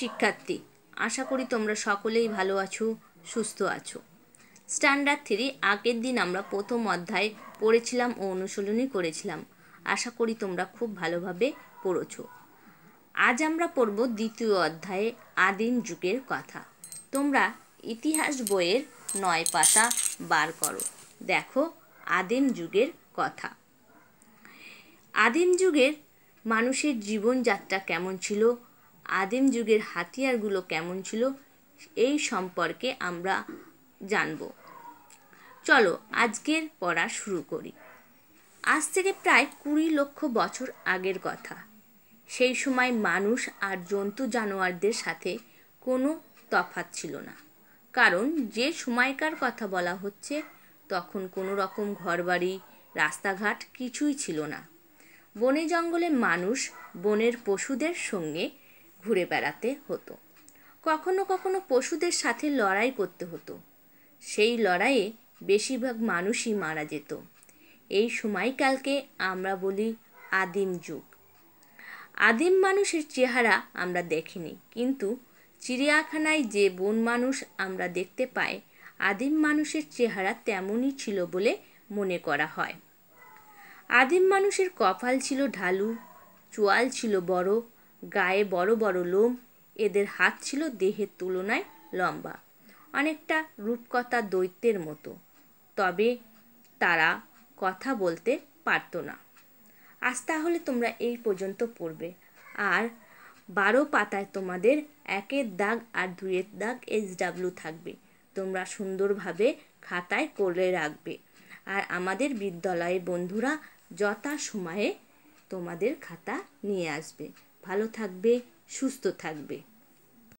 শিক্ষার্থী আশা করি তোমরা সকলেই ভালো আছো সুস্থ আছো স্ট্যান্ডার্ড থ্রি আগের দিন আমরা প্রথম অধ্যায় পড়েছিলাম ও অনুশীলনী করেছিলাম আশা করি তোমরা খুব ভালোভাবে পড়েছো আজ আমরা পড়ব দ্বিতীয় অধ্যায়ে আদিম যুগের কথা তোমরা ইতিহাস বইয়ের নয় পাতা বার করো দেখো আদিম যুগের কথা আদিম যুগের মানুষের জীবনযাত্রা কেমন ছিল আদিম যুগের হাতিয়ারগুলো কেমন ছিল এই সম্পর্কে আমরা জানব চলো আজকের পড়া শুরু করি আজ থেকে প্রায় কুড়ি লক্ষ বছর আগের কথা সেই সময় মানুষ আর জন্তু জানোয়ারদের সাথে কোনো তফাত ছিল না কারণ যে সময়কার কথা বলা হচ্ছে তখন কোনো রকম ঘরবাড়ি রাস্তাঘাট কিছুই ছিল না বনে জঙ্গলে মানুষ বনের পশুদের সঙ্গে ঘুরে বেড়াতে হতো কখনো কখনো পশুদের সাথে লড়াই করতে হতো সেই লড়াইয়ে বেশিরভাগ মানুষই মারা যেত এই সময়কালকে আমরা বলি আদিম যুগ আদিম মানুষের চেহারা আমরা দেখিনি কিন্তু চিড়িয়াখানায় যে বন মানুষ আমরা দেখতে পাই আদিম মানুষের চেহারা তেমনই ছিল বলে মনে করা হয় আদিম মানুষের কপাল ছিল ঢালু চোয়াল ছিল বড় গায়ে বড় বড় লোম এদের হাত ছিল দেহের তুলনায় লম্বা অনেকটা রূপকথা দৈত্যের মতো তবে তারা কথা বলতে পারত না আজ তাহলে তোমরা এই পর্যন্ত পড়বে আর বারো পাতায় তোমাদের একের দাগ আর দুইয়ের দাগ এইচ ডাব্লু থাকবে তোমরা সুন্দরভাবে খাতায় করে রাখবে আর আমাদের বিদ্যালয়ের বন্ধুরা যথা সময়ে তোমাদের খাতা নিয়ে আসবে ভালো থাকবে সুস্থ থাকবে